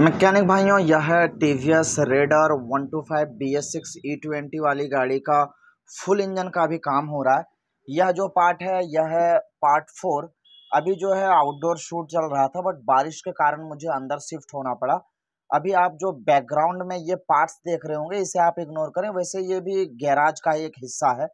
mechanic भाइयों यह T V S Raider one two five B S six E twenty वाली गाड़ी का फुल इंजन का भी काम हो रहा है यह जो पार्ट है यह है पार्ट फोर अभी जो है आउटडोर शूट चल रहा था बट बारिश के कारण मुझे अंदर शिफ्ट होना पड़ा अभी आप जो बैकग्राउंड में ये पार्ट्स देख रहे होंगे इसे आप इग्नोर करें वैसे ये भी गैराज का एक हिस्सा है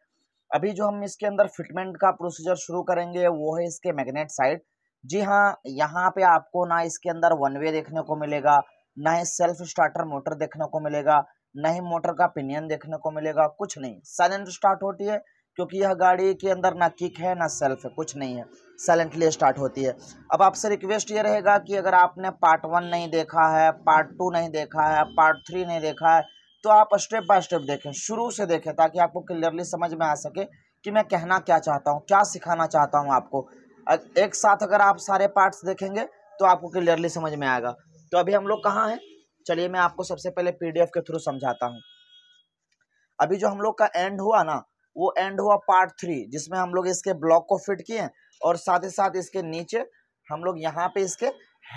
अभी जो हम इसके अंदर फिटमेंट का प्रोसीजर शुरू करेंगे वो है इसके मैग्नेट साइड जी हाँ यहाँ पे आपको ना इसके अंदर वन वे देखने को मिलेगा ना ही सेल्फ स्टार्टर मोटर देखने को मिलेगा ना ही मोटर का पिनियन देखने को मिलेगा कुछ नहीं साइलेंट स्टार्ट होती है क्योंकि यह गाड़ी के अंदर ना किक है ना सेल्फ है कुछ नहीं है साइलेंटली स्टार्ट होती है अब आपसे रिक्वेस्ट ये रहेगा कि अगर आपने पार्ट वन नहीं देखा है पार्ट टू नहीं देखा है पार्ट थ्री नहीं देखा है तो आप स्टेप बाय स्टेप देखें शुरू से देखें ताकि आपको क्लियरली समझ में आ सके कि मैं कहना क्या चाहता हूँ क्या सिखाना चाहता हूँ आपको एक साथ अगर आप सारे पार्ट्स देखेंगे तो आपको क्लियरली समझ में आएगा तो अभी हम लोग कहाँ हैं चलिए मैं आपको सबसे पहले पीडीएफ के थ्रू समझाता हूँ अभी जो हम लोग का एंड हुआ ना वो एंड हुआ पार्ट थ्री जिसमें हम लोग इसके ब्लॉक को फिट किए और साथ ही साथ इसके नीचे हम लोग यहाँ पे इसके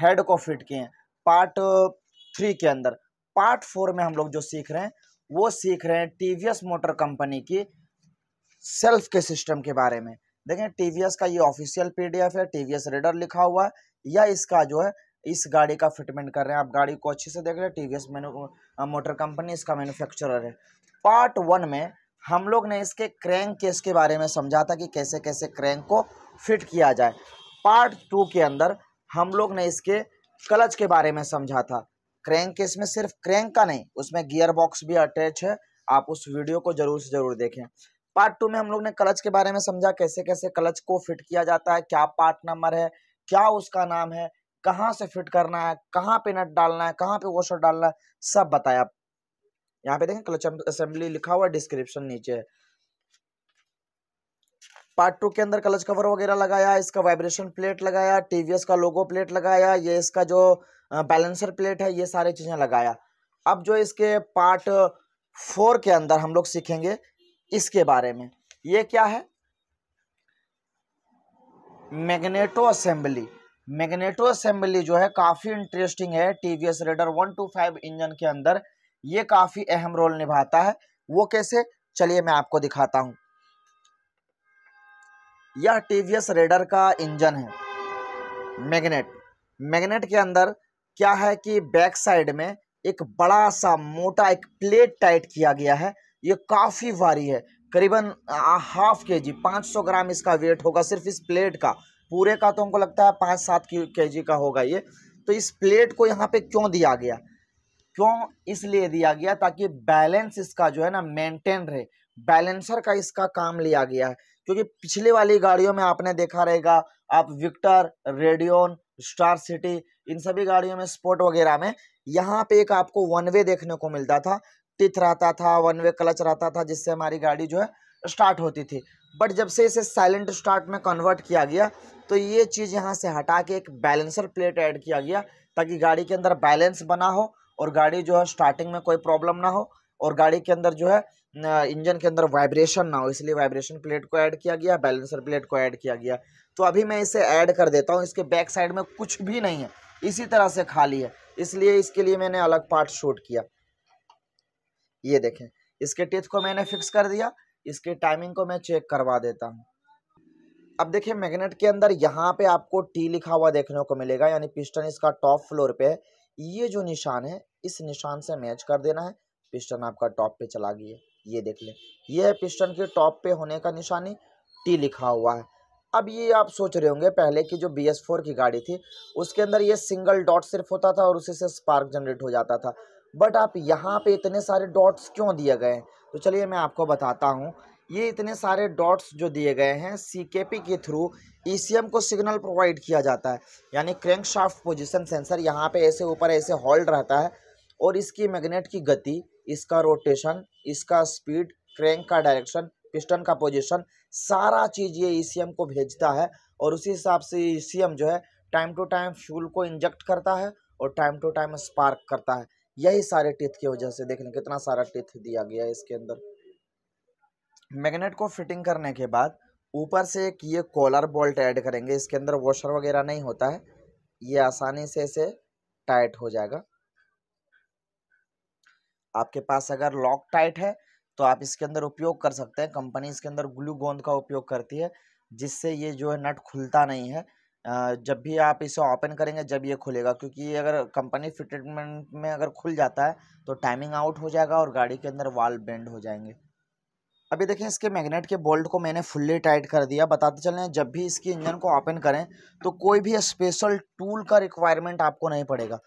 हेड को फिट किए पार्ट थ्री के अंदर पार्ट फोर में हम लोग जो सीख रहे हैं वो सीख रहे हैं टीवीएस मोटर कंपनी की सेल्फ के सिस्टम के बारे में देखें टीवीएस का ये ऑफिशियल पीडीएफ है टीवीएस रेडर लिखा हुआ है या इसका जो है इस गाड़ी का फिटमेंट कर रहे हैं आप गाड़ी को अच्छे से देख रहे हैं टीवीएस मोटर कंपनी इसका मैन्युफैक्चरर है पार्ट वन में हम लोग ने इसके क्रैंक केस के बारे में समझा था कि कैसे कैसे क्रैंक को फिट किया जाए पार्ट टू के अंदर हम लोग ने इसके क्लच के बारे में समझा था क्रैंक केस में सिर्फ क्रैंक का नहीं उसमें गियर बॉक्स भी अटैच है आप उस वीडियो को जरूर से जरूर देखें पार्ट टू में हम लोग ने क्लच के बारे में समझा कैसे कैसे क्लच को फिट किया जाता है क्या पार्ट नंबर है क्या उसका नाम है कहाँ से फिट करना है कहाँ पे नट डालना है कहाँ पे वॉशर डालना है सब बताया यहाँ पे देखें क्लच असेंबली लिखा हुआ डिस्क्रिप्शन नीचे पार्ट टू के अंदर कलच कवर वगैरह लगाया इसका वाइब्रेशन प्लेट लगाया टीवीएस का लोगो प्लेट लगाया ये इसका जो बैलेंसर प्लेट है ये सारी चीज़ें लगाया अब जो इसके पार्ट फोर के अंदर हम लोग सीखेंगे इसके बारे में ये क्या है मैग्नेटो असेंबली मैग्नेटो असेंबली जो है काफ़ी इंटरेस्टिंग है TVS Raider one two five engine के अंदर ये काफ़ी अहम रोल निभाता है वो कैसे चलिए मैं आपको दिखाता हूं यह टीवीएस रेडर का इंजन है मैग्नेट मैग्नेट के अंदर क्या है कि बैक साइड में एक बड़ा सा मोटा एक प्लेट टाइट किया गया है ये काफ़ी भारी है करीबन हाफ के जी पाँच सौ ग्राम इसका वेट होगा सिर्फ इस प्लेट का पूरे का तो हमको लगता है पाँच सात के जी का होगा ये तो इस प्लेट को यहाँ पे क्यों दिया गया क्यों इसलिए दिया गया ताकि बैलेंस इसका जो है ना मेंटेन रहे बैलेंसर का इसका काम लिया गया है क्योंकि पिछले वाली गाड़ियों में आपने देखा रहेगा आप विक्टर रेडियोन स्टार सिटी इन सभी गाड़ियों में स्पोर्ट वगैरह में यहाँ पे एक आपको वन वे देखने को मिलता था टीथ रहता था वन वे क्लच रहता था जिससे हमारी गाड़ी जो है स्टार्ट होती थी बट जब से इसे साइलेंट स्टार्ट में कन्वर्ट किया गया तो ये चीज़ यहाँ से हटा के एक बैलेंसर प्लेट ऐड किया गया ताकि गाड़ी के अंदर बैलेंस बना हो और गाड़ी जो है स्टार्टिंग में कोई प्रॉब्लम ना हो और गाड़ी के अंदर जो है इंजन के अंदर वाइब्रेशन ना हो इसलिए वाइब्रेशन प्लेट को ऐड किया गया बैलेंसर प्लेट को ऐड किया गया तो अभी मैं इसे ऐड कर देता हूँ इसके बैक साइड में कुछ भी नहीं है इसी तरह से खाली है इसलिए इसके लिए मैंने अलग पार्ट शूट किया ये देखें इसके टिथ को मैंने फिक्स कर दिया इसके टाइमिंग को मैं चेक करवा देता हूँ अब देखिए मैग्नेट के अंदर यहाँ पे आपको टी लिखा हुआ देखने को मिलेगा यानी पिस्टन इसका टॉप फ्लोर पे है ये जो निशान है इस निशान से मैच कर देना है पिस्टन आपका टॉप पे चला गया है ये देख ले ये है पिस्टन के टॉप पे होने का निशानी टी लिखा हुआ है अब ये आप सोच रहे होंगे पहले की जो बी एस फोर की गाड़ी थी उसके अंदर ये सिंगल डॉट सिर्फ होता था और उसी से स्पार्क जनरेट हो जाता था बट आप यहाँ पे इतने सारे डॉट्स क्यों दिए गए हैं तो चलिए मैं आपको बताता हूँ ये इतने सारे डॉट्स जो दिए गए हैं सी के थ्रू ई e को सिग्नल प्रोवाइड किया जाता है यानी क्रेंक शाफ्ट पोजिशन सेंसर यहाँ पे ऐसे ऊपर ऐसे हॉल्ड रहता है और इसकी मैग्नेट की गति इसका रोटेशन इसका स्पीड क्रैंक का डायरेक्शन पिस्टन का पोजिशन सारा चीज़ ये ई e को भेजता है और उसी हिसाब से ई e जो है टाइम टू टाइम फ्यूल को इंजेक्ट करता है और टाइम टू टाइम स्पार्क करता है यही सारे टिथ की वजह से देख लें कितना सारा टिथ दिया गया है इसके अंदर मैग्नेट को फिटिंग करने के बाद ऊपर से एक ये कॉलर बोल्ट ऐड करेंगे इसके अंदर वॉशर वगैरह नहीं होता है ये आसानी से इसे टाइट हो जाएगा आपके पास अगर लॉक टाइट है तो आप इसके अंदर उपयोग कर सकते हैं कंपनी इसके अंदर ग्लू गोंद का उपयोग करती है जिससे ये जो है नट खुलता नहीं है जब भी आप इसे ओपन करेंगे जब ये खुलेगा क्योंकि ये अगर कंपनी फिटमेंट में अगर खुल जाता है तो टाइमिंग आउट हो जाएगा और गाड़ी के अंदर वाल बेंड हो जाएंगे अभी देखें इसके मैग्नेट के बोल्ट को मैंने फुल्ली टाइट कर दिया बताते चलें जब भी इसकी इंजन को ओपन करें तो कोई भी स्पेशल टूल का रिक्वायरमेंट आपको नहीं पड़ेगा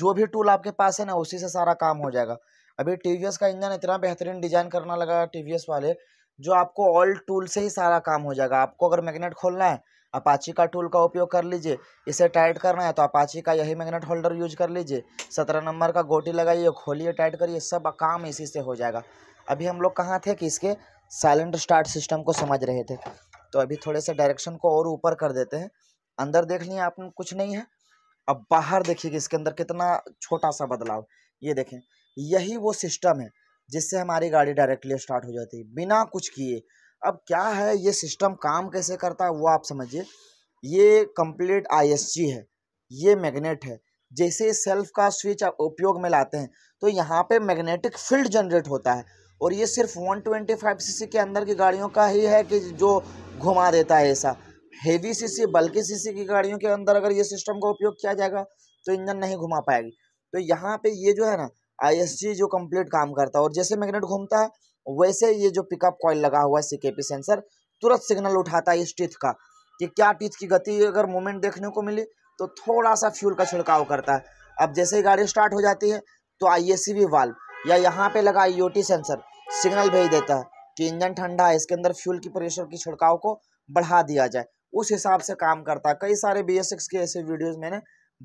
जो भी टूल आपके पास है ना उसी से सारा काम हो जाएगा अभी टी का इंजन इतना बेहतरीन डिजाइन करना लगा टी वाले जो आपको ऑल टूल से ही सारा काम हो जाएगा आपको अगर मैग्नेट खोलना है अपाची का टूल का उपयोग कर लीजिए इसे टाइट करना है तो अपाची का यही मैग्नेट होल्डर यूज कर लीजिए सत्रह नंबर का गोटी लगाइए खोलिए टाइट करिए सब काम इसी से हो जाएगा अभी हम लोग कहाँ थे कि इसके साइलेंट स्टार्ट सिस्टम को समझ रहे थे तो अभी थोड़े से डायरेक्शन को और ऊपर कर देते हैं अंदर देख लिए आपने कुछ नहीं है अब बाहर देखिए कि इसके अंदर कितना छोटा सा बदलाव ये देखें यही वो सिस्टम है जिससे हमारी गाड़ी डायरेक्टली स्टार्ट हो जाती है बिना कुछ किए अब क्या है ये सिस्टम काम कैसे करता है वो आप समझिए ये कंप्लीट आईएसजी है ये मैग्नेट है जैसे सेल्फ का स्विच आप उपयोग में लाते हैं तो यहाँ पे मैग्नेटिक फील्ड जनरेट होता है और ये सिर्फ 125 सीसी के अंदर की गाड़ियों का ही है कि जो घुमा देता है ऐसा हेवी सीसी बल्कि सीसी की गाड़ियों के अंदर अगर ये सिस्टम का उपयोग किया जाएगा तो इंजन नहीं घुमा पाएगी तो यहाँ पर ये जो है ना आई जो कम्प्लीट काम करता है और जैसे मैगनेट घूमता है वैसे ये जो पिकअप कॉइल लगा हुआ है सी सेंसर तुरंत सिग्नल उठाता है इस टीथ का कि क्या टीथ की गति अगर मूवमेंट देखने को मिली तो थोड़ा सा फ्यूल का छिड़काव करता है अब जैसे ही गाड़ी स्टार्ट हो जाती है तो आई वी वाल्व या यहाँ पे लगा आई सेंसर सिग्नल भेज देता है कि इंजन ठंडा है इसके अंदर फ्यूल की प्रेशर की छिड़काव को बढ़ा दिया जाए उस हिसाब से काम करता है कई सारे बी के ऐसे वीडियोज़ मैंने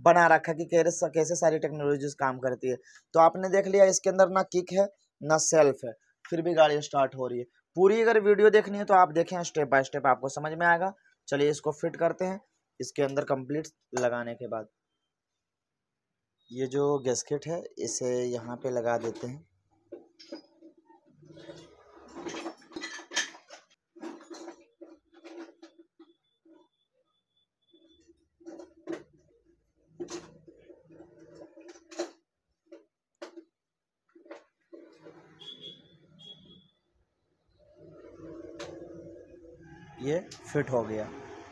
बना रखा कि कैसे कैसे सारी टेक्नोलॉजीज काम करती है तो आपने देख लिया इसके अंदर ना किक है ना सेल्फ है फिर भी गाड़ी स्टार्ट हो रही है पूरी अगर वीडियो देखनी है तो आप देखें स्टेप बाय स्टेप आपको समझ में आएगा चलिए इसको फिट करते हैं इसके अंदर कंप्लीट लगाने के बाद ये जो गैसकेट है इसे यहाँ पे लगा देते हैं ये फिट हो गया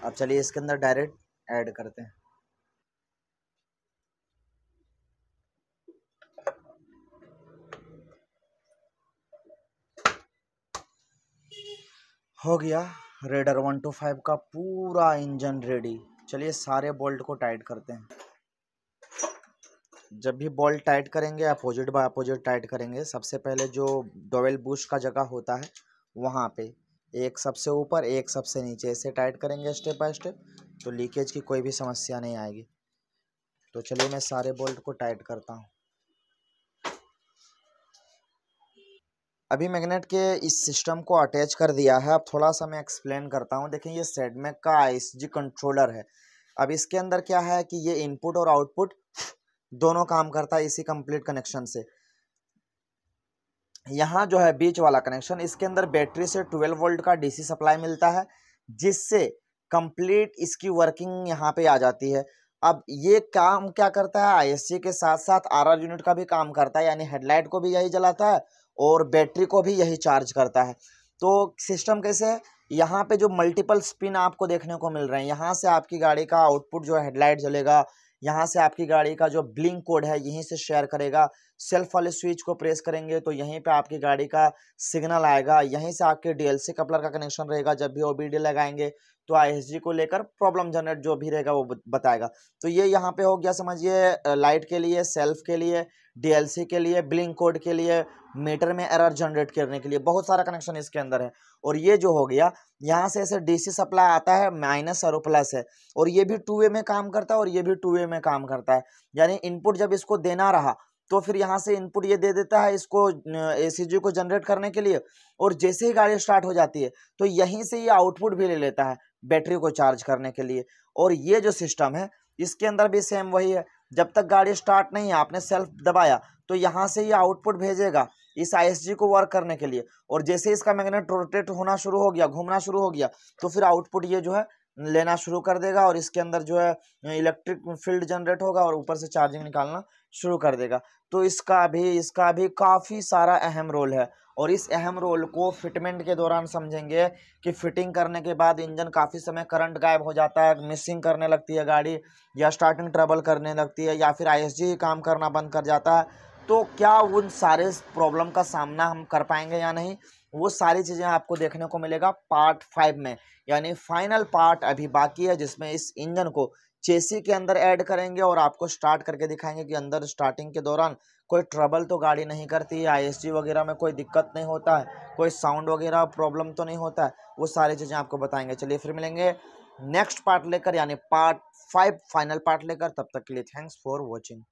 अब चलिए इसके अंदर डायरेक्ट ऐड करते हैं हो गया रेडर वन टू फाइव का पूरा इंजन रेडी चलिए सारे बोल्ट को टाइट करते हैं जब भी बोल्ट टाइट करेंगे अपोजिट बाय अपोजिट टाइट करेंगे सबसे पहले जो डोवेल बूश का जगह होता है वहाँ पे एक सबसे ऊपर एक सबसे नीचे ऐसे टाइट करेंगे स्टेप बाय स्टेप तो लीकेज की कोई भी समस्या नहीं आएगी तो चलिए मैं सारे बोल्ट को टाइट करता हूँ अभी मैग्नेट के इस सिस्टम को अटैच कर दिया है अब थोड़ा सा मैं एक्सप्लेन करता हूँ देखें ये सेडमेक का आईएसजी कंट्रोलर है अब इसके अंदर क्या है कि ये इनपुट और आउटपुट दोनों काम करता है इसी कंप्लीट कनेक्शन से यहाँ जो है बीच वाला कनेक्शन इसके अंदर बैटरी से 12 वोल्ट का डीसी सप्लाई मिलता है जिससे कंप्लीट इसकी वर्किंग यहाँ पे आ जाती है अब ये काम क्या करता है आईएससी के साथ साथ आरआर यूनिट का भी काम करता है यानी हेडलाइट को भी यही जलाता है और बैटरी को भी यही चार्ज करता है तो सिस्टम कैसे है यहाँ पे जो मल्टीपल स्पिन आपको देखने को मिल रहे हैं यहाँ से आपकी गाड़ी का आउटपुट जो हेडलाइट जलेगा यहाँ से आपकी गाड़ी का जो ब्लिंक कोड है यहीं से शेयर करेगा सेल्फ वाले स्विच को प्रेस करेंगे तो यहीं पे आपकी गाड़ी का सिग्नल आएगा यहीं से आपके डीएलसी कपलर का कनेक्शन रहेगा जब भी ओ लगाएंगे तो आई को लेकर प्रॉब्लम जनरेट जो भी रहेगा वो बताएगा तो ये यहाँ पे हो गया समझिए लाइट के लिए सेल्फ के लिए डीएलसी के लिए ब्लिंक कोड के लिए मीटर में एरर जनरेट करने के लिए बहुत सारा कनेक्शन इसके अंदर है और ये जो हो गया यहाँ से ऐसे डीसी सप्लाई आता है माइनस और प्लस है और ये भी टू वे में काम करता है और ये भी टू वे में काम करता है यानी इनपुट जब इसको देना रहा तो फिर यहाँ से इनपुट ये दे देता है इसको ए को जनरेट करने के लिए और जैसे ही गाड़ी स्टार्ट हो जाती है तो यहीं से ये आउटपुट भी ले लेता है बैटरी को चार्ज करने के लिए और ये जो सिस्टम है इसके अंदर भी सेम वही है जब तक गाड़ी स्टार्ट नहीं है आपने सेल्फ दबाया तो यहाँ से ये आउटपुट भेजेगा इस आई को वर्क करने के लिए और जैसे इसका मैग्नेट रोटेट होना शुरू हो गया घूमना शुरू हो गया तो फिर आउटपुट ये जो है लेना शुरू कर देगा और इसके अंदर जो है इलेक्ट्रिक फील्ड जनरेट होगा और ऊपर से चार्जिंग निकालना शुरू कर देगा तो इसका भी इसका भी काफ़ी सारा अहम रोल है और इस अहम रोल को फिटमेंट के दौरान समझेंगे कि फिटिंग करने के बाद इंजन काफ़ी समय करंट गायब हो जाता है मिसिंग करने लगती है गाड़ी या स्टार्टिंग ट्रबल करने लगती है या फिर आईएसजी ही काम करना बंद कर जाता है तो क्या उन सारे प्रॉब्लम का सामना हम कर पाएंगे या नहीं वो सारी चीज़ें आपको देखने को मिलेगा पार्ट फाइव में यानी फाइनल पार्ट अभी बाकी है जिसमें इस इंजन को चेसी के अंदर ऐड करेंगे और आपको स्टार्ट करके दिखाएंगे कि अंदर स्टार्टिंग के दौरान कोई ट्रबल तो गाड़ी नहीं करती है आई वगैरह में कोई दिक्कत नहीं होता है कोई साउंड वगैरह प्रॉब्लम तो नहीं होता है वो सारी चीज़ें आपको बताएंगे चलिए फिर मिलेंगे नेक्स्ट पार्ट लेकर यानी पार्ट फाइव फाइनल पार्ट लेकर तब तक के लिए थैंक्स फॉर वॉचिंग